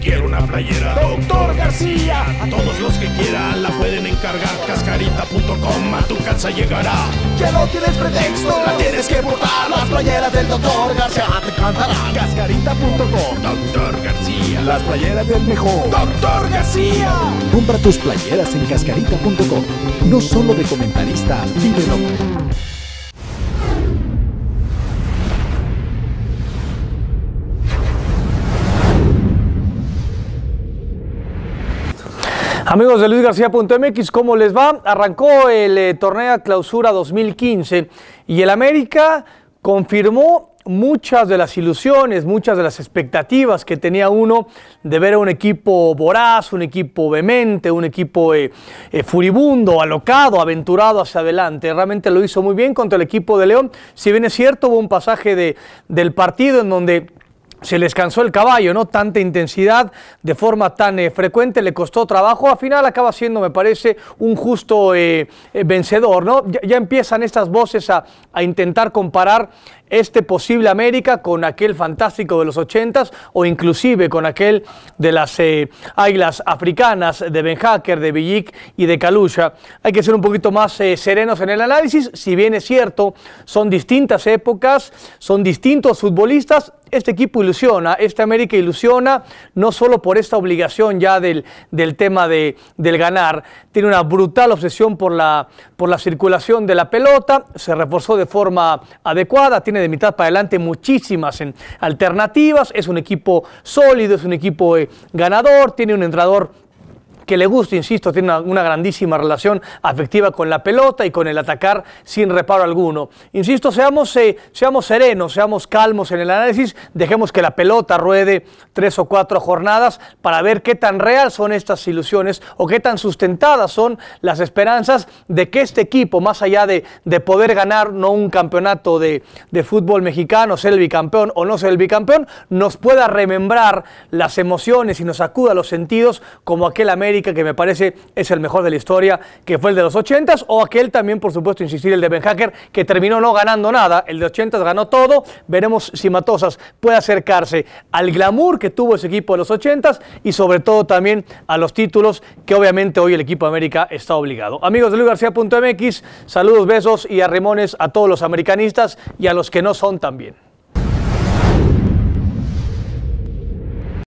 Quiero una playera, doctor García. A todos los que quieran la pueden encargar. Cascarita.com a tu casa llegará. Ya no tienes pretexto, la tienes que portar. Las playeras del doctor García te encantarán Cascarita.com, doctor García. Las playeras del mejor, doctor García. Compra tus playeras en cascarita.com. No solo de comentarista, vive Amigos de Luis García ¿cómo les va? Arrancó el eh, torneo torneo clausura 2015 y el América confirmó muchas de las ilusiones, muchas de las expectativas que tenía uno de ver a un equipo voraz, un equipo vehemente, un equipo eh, eh, furibundo, alocado, aventurado hacia adelante. Realmente lo hizo muy bien contra el equipo de León. Si bien es cierto, hubo un pasaje de, del partido en donde se les cansó el caballo, ¿no? Tanta intensidad de forma tan eh, frecuente, le costó trabajo. Al final acaba siendo, me parece, un justo eh, eh, vencedor, ¿no? Ya, empiezan estas voces a intentar comparar este posible América con aquel fantástico de los 80 o inclusive con aquel de las eh, águilas africanas de Ben Hacker, de Villic y de Kalusha. Hay que ser un poquito más eh, serenos en el análisis, si bien es cierto, son distintas épocas, son distintos futbolistas, este equipo ilusiona, esta América ilusiona, no solo por esta obligación ya del, tema de, del ganar, tiene una brutal obsesión por la, por la circulación de la pelota, se reforzó de forma adecuada, tiene de mitad para adelante muchísimas alternativas, es un equipo sólido, es un equipo eh, ganador, tiene un entrador que le gusta, insisto, tiene una, grandísima relación afectiva con la pelota y con el atacar sin reparo alguno. Insisto, seamos, eh, seamos serenos, seamos calmos en el análisis, dejemos que la pelota ruede tres o cuatro jornadas para ver qué tan real son estas ilusiones o qué tan sustentadas son las esperanzas de que este equipo, más allá de, poder ganar no un campeonato de, de fútbol mexicano, ser el bicampeón o no ser el bicampeón, nos pueda remembrar las emociones y nos acuda a los sentidos como aquel América que me parece es el mejor de la historia, que fue el de los 80 o aquel también, por supuesto, insistir, el de Ben Hacker, que terminó no ganando nada. El de 80s ganó todo. Veremos si Matosas puede acercarse al glamour que tuvo ese equipo de los 80 y sobre todo también a los títulos que obviamente hoy el equipo de América está obligado. Amigos de García.mx, saludos, besos y arremones a todos los americanistas y a los que no son también.